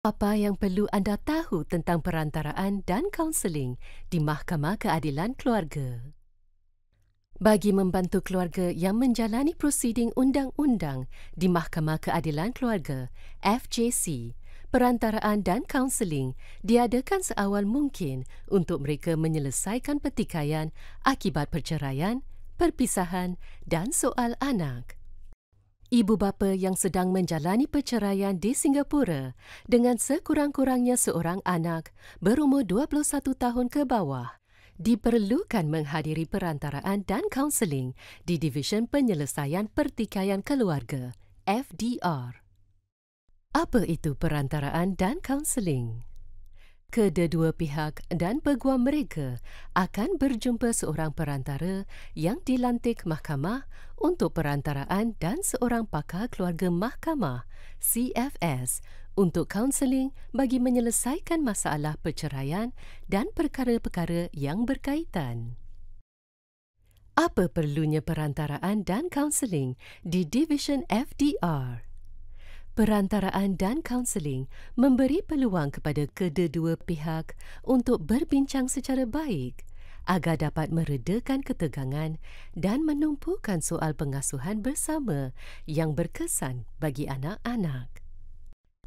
Apa yang perlu anda tahu tentang perantaraan dan kaunseling di Mahkamah Keadilan Keluarga? Bagi membantu keluarga yang menjalani prosiding undang-undang di Mahkamah Keadilan Keluarga, FJC, perantaraan dan kaunseling diadakan seawal mungkin untuk mereka menyelesaikan pertikaian akibat perceraian, perpisahan dan soal anak. Ibu bapa yang sedang menjalani perceraian di Singapura dengan sekurang-kurangnya seorang anak berumur 21 tahun ke bawah diperlukan menghadiri perantaraan dan kaunseling di Division Penyelesaian Pertikaian Keluarga, FDR. Apa itu perantaraan dan kaunseling? Kedua-dua pihak dan peguam mereka akan berjumpa seorang perantara yang dilantik mahkamah untuk perantaraan dan seorang pakar keluarga mahkamah CFS untuk kaunseling bagi menyelesaikan masalah perceraian dan perkara-perkara yang berkaitan. Apa perlunya perantaraan dan kaunseling di Division FDR? perantaraan dan kaunseling memberi peluang kepada kedua-dua pihak untuk berbincang secara baik agar dapat meredakan ketegangan dan menumpukan soal pengasuhan bersama yang berkesan bagi anak-anak.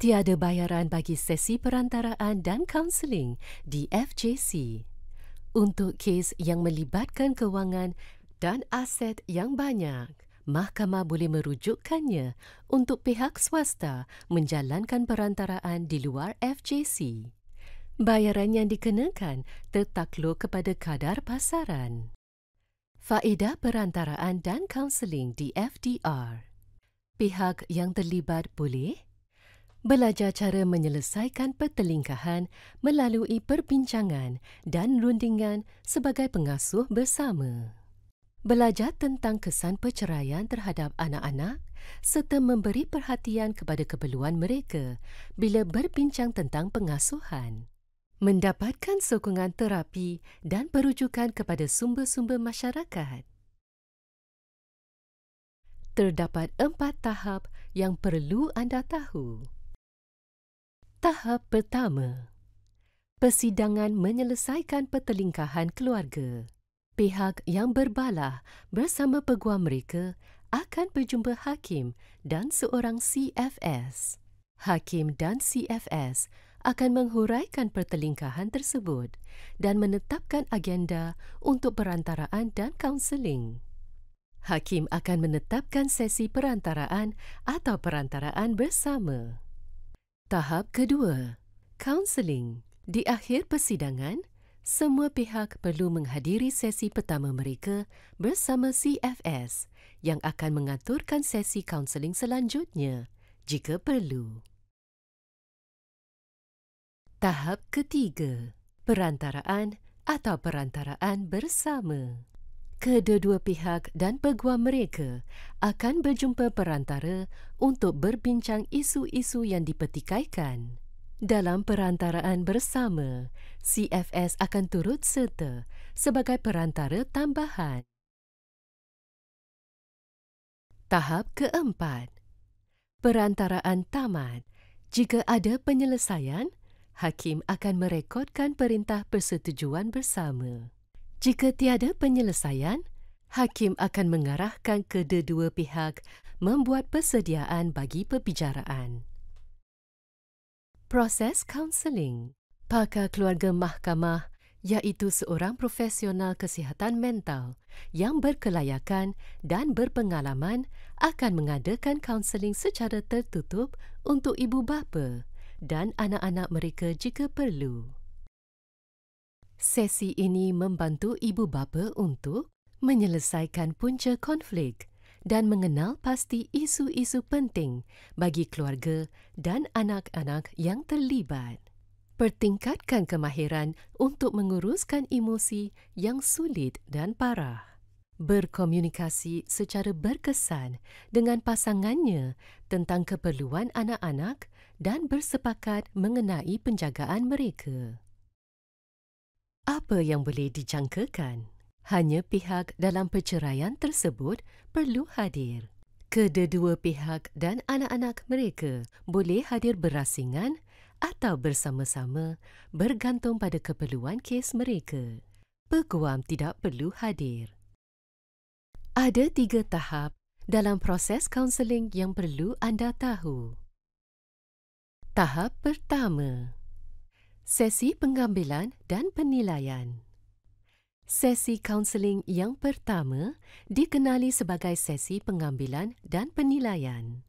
Tiada bayaran bagi sesi perantaraan dan kaunseling di FJC. Untuk kes yang melibatkan kewangan dan aset yang banyak mahkamah boleh merujukkannya untuk pihak swasta menjalankan perantaraan di luar FJC. Bayaran yang dikenakan tertakluk kepada kadar pasaran. Faedah perantaraan dan kaunseling di FDR Pihak yang terlibat boleh belajar cara menyelesaikan pertelingkahan melalui perbincangan dan rundingan sebagai pengasuh bersama belajar tentang kesan perceraian terhadap anak-anak serta memberi perhatian kepada keperluan mereka bila berbincang tentang pengasuhan. Mendapatkan sokongan terapi dan perujukan kepada sumber-sumber masyarakat. Terdapat empat tahap yang perlu anda tahu. Tahap pertama, persidangan menyelesaikan pertelingkahan keluarga pihak yang berbalah bersama peguam mereka akan berjumpa hakim dan seorang CFS. Hakim dan CFS akan menghuraikan pertelingkahan tersebut dan menetapkan agenda untuk perantaraan dan kaunseling. Hakim akan menetapkan sesi perantaraan atau perantaraan bersama. Tahap kedua, kaunseling. Di akhir persidangan, semua pihak perlu menghadiri sesi pertama mereka bersama CFS yang akan mengaturkan sesi kaunseling selanjutnya jika perlu. Tahap ketiga, perantaraan atau perantaraan bersama. Kedua-dua pihak dan peguam mereka akan berjumpa perantara untuk berbincang isu-isu yang dipertikaikan. Dalam perantaraan bersama, CFS akan turut serta sebagai perantara tambahan. Tahap keempat Perantaraan tamat. Jika ada penyelesaian, Hakim akan merekodkan perintah persetujuan bersama. Jika tiada penyelesaian, Hakim akan mengarahkan kedua-dua pihak membuat persediaan bagi perbicaraan. Proses kaunseling Pakar keluarga mahkamah iaitu seorang profesional kesihatan mental yang berkelayakan dan berpengalaman akan mengadakan kaunseling secara tertutup untuk ibu bapa dan anak-anak mereka jika perlu. Sesi ini membantu ibu bapa untuk menyelesaikan punca konflik dan mengenal pasti isu-isu penting bagi keluarga dan anak-anak yang terlibat. Pertingkatkan kemahiran untuk menguruskan emosi yang sulit dan parah. Berkomunikasi secara berkesan dengan pasangannya tentang keperluan anak-anak dan bersepakat mengenai penjagaan mereka. Apa yang boleh dijangkakan? Hanya pihak dalam perceraian tersebut perlu hadir. Kedua-dua pihak dan anak-anak mereka boleh hadir berasingan atau bersama-sama bergantung pada keperluan kes mereka. Peguam tidak perlu hadir. Ada tiga tahap dalam proses kaunseling yang perlu anda tahu. Tahap pertama, sesi pengambilan dan penilaian. Sesi kaunseling yang pertama dikenali sebagai sesi pengambilan dan penilaian.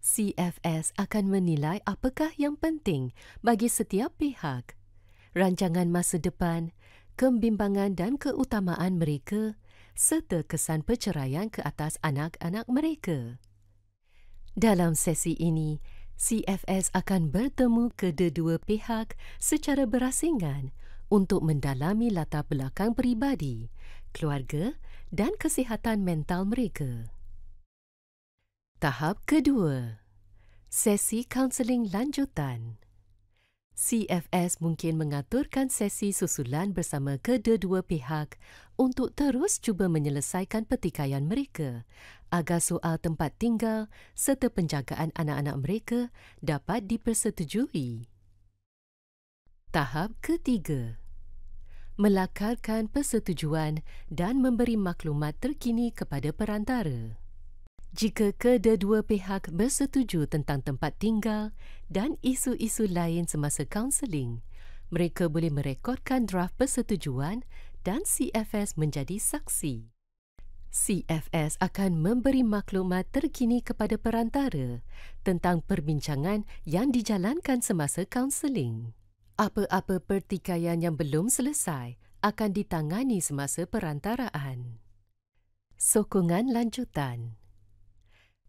CFS akan menilai apakah yang penting bagi setiap pihak, rancangan masa depan, kebimbangan dan keutamaan mereka serta kesan perceraian ke atas anak-anak mereka. Dalam sesi ini, CFS akan bertemu kedua-dua pihak secara berasingan untuk mendalami latar belakang peribadi, keluarga dan kesihatan mental mereka. Tahap kedua, sesi kaunseling lanjutan. CFS mungkin mengaturkan sesi susulan bersama kedua-dua pihak untuk terus cuba menyelesaikan pertikaian mereka agar soal tempat tinggal serta penjagaan anak-anak mereka dapat dipersetujui. Tahap ketiga, melakarkan persetujuan dan memberi maklumat terkini kepada perantara. Jika kedua-dua pihak bersetuju tentang tempat tinggal dan isu-isu lain semasa kaunseling, mereka boleh merekodkan draft persetujuan dan CFS menjadi saksi. CFS akan memberi maklumat terkini kepada perantara tentang perbincangan yang dijalankan semasa kaunseling. Apa-apa pertikaian yang belum selesai akan ditangani semasa perantaraan. Sokongan lanjutan.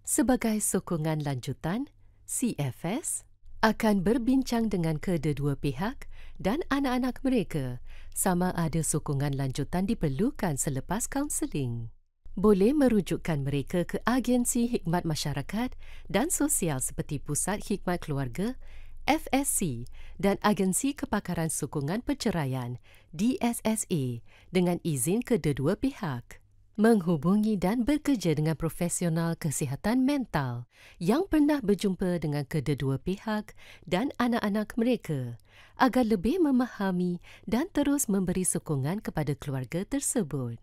Sebagai sokongan lanjutan, CFS akan berbincang dengan kedua-dua pihak dan anak-anak mereka sama ada sokongan lanjutan diperlukan selepas kaunseling. Boleh merujukkan mereka ke agensi hikmat masyarakat dan sosial seperti Pusat Hikmat Keluarga FSC dan Agensi Kepakaran Sokongan Perceraian DSSA dengan izin kedua-dua pihak menghubungi dan bekerja dengan profesional kesihatan mental yang pernah berjumpa dengan kedua-dua pihak dan anak-anak mereka agar lebih memahami dan terus memberi sokongan kepada keluarga tersebut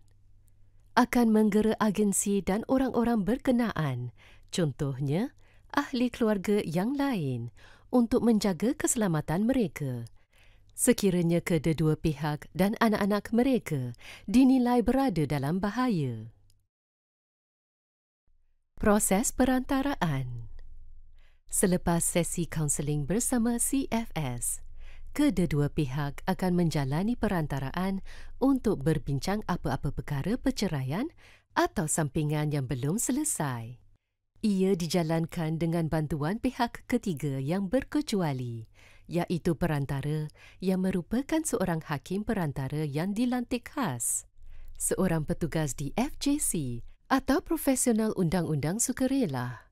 akan menggera agensi dan orang-orang berkenaan contohnya ahli keluarga yang lain untuk menjaga keselamatan mereka. Sekiranya kedua-dua pihak dan anak-anak mereka dinilai berada dalam bahaya. Proses perantaraan Selepas sesi kaunseling bersama CFS, kedua-dua pihak akan menjalani perantaraan untuk berbincang apa-apa perkara perceraian atau sampingan yang belum selesai. Ia dijalankan dengan bantuan pihak ketiga yang berkecuali, iaitu perantara yang merupakan seorang hakim perantara yang dilantik khas, seorang petugas di FJC atau profesional undang-undang sukarela.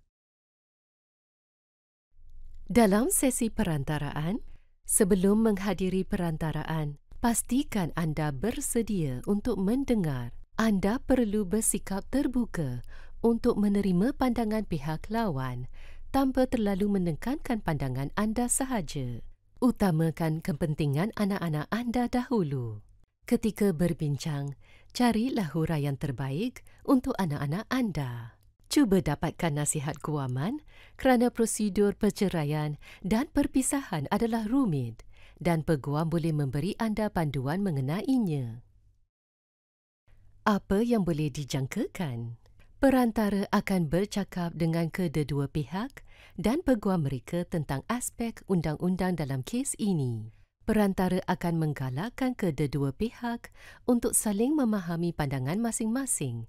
Dalam sesi perantaraan, sebelum menghadiri perantaraan, pastikan anda bersedia untuk mendengar. Anda perlu bersikap terbuka untuk menerima pandangan pihak lawan tanpa terlalu menekankan pandangan anda sahaja. Utamakan kepentingan anak-anak anda dahulu. Ketika berbincang, carilah huraian terbaik untuk anak-anak anda. Cuba dapatkan nasihat guaman kerana prosedur perceraian dan perpisahan adalah rumit dan peguam boleh memberi anda panduan mengenainya. Apa yang boleh dijangkakan? perantara akan bercakap dengan kedua-dua pihak dan peguam mereka tentang aspek undang-undang dalam kes ini. Perantara akan menggalakkan kedua-dua pihak untuk saling memahami pandangan masing-masing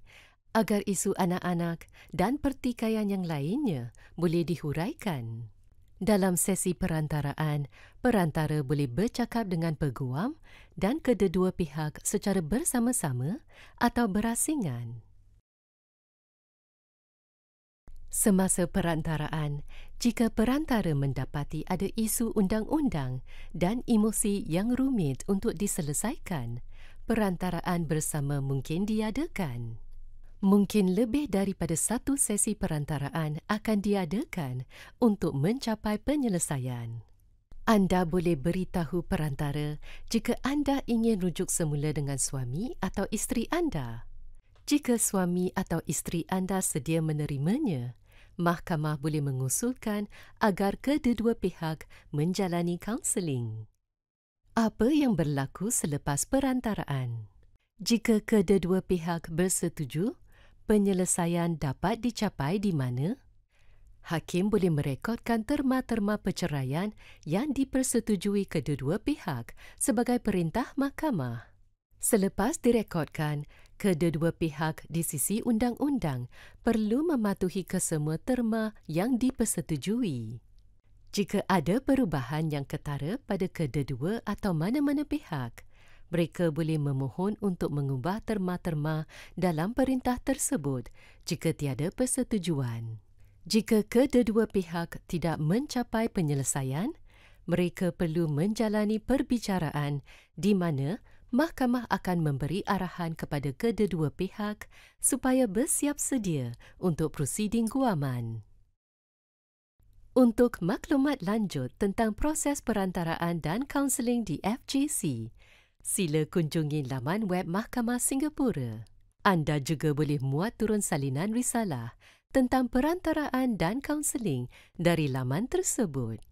agar isu anak-anak dan pertikaian yang lainnya boleh dihuraikan. Dalam sesi perantaraan, perantara boleh bercakap dengan peguam dan kedua-dua pihak secara bersama-sama atau berasingan. Semasa perantaraan, jika perantara mendapati ada isu undang-undang dan emosi yang rumit untuk diselesaikan, perantaraan bersama mungkin diadakan. Mungkin lebih daripada satu sesi perantaraan akan diadakan untuk mencapai penyelesaian. Anda boleh beritahu perantara jika anda ingin rujuk semula dengan suami atau isteri anda. Jika suami atau isteri anda sedia menerimanya, mahkamah boleh mengusulkan agar kedua-dua pihak menjalani kaunseling. Apa yang berlaku selepas perantaraan? Jika kedua-dua pihak bersetuju, penyelesaian dapat dicapai di mana? Hakim boleh merekodkan terma-terma perceraian yang dipersetujui kedua-dua pihak sebagai perintah mahkamah. Selepas direkodkan, kedua-dua pihak di sisi undang-undang perlu mematuhi kesemua terma yang dipersetujui. Jika ada perubahan yang ketara pada kedua-dua atau mana-mana pihak, mereka boleh memohon untuk mengubah terma-terma dalam perintah tersebut jika tiada persetujuan. Jika kedua-dua pihak tidak mencapai penyelesaian, mereka perlu menjalani perbicaraan di mana mahkamah akan memberi arahan kepada kedua-dua pihak supaya bersiap sedia untuk prosiding guaman. Untuk maklumat lanjut tentang proses perantaraan dan kaunseling di FGC, sila kunjungi laman web Mahkamah Singapura. Anda juga boleh muat turun salinan risalah tentang perantaraan dan kaunseling dari laman tersebut.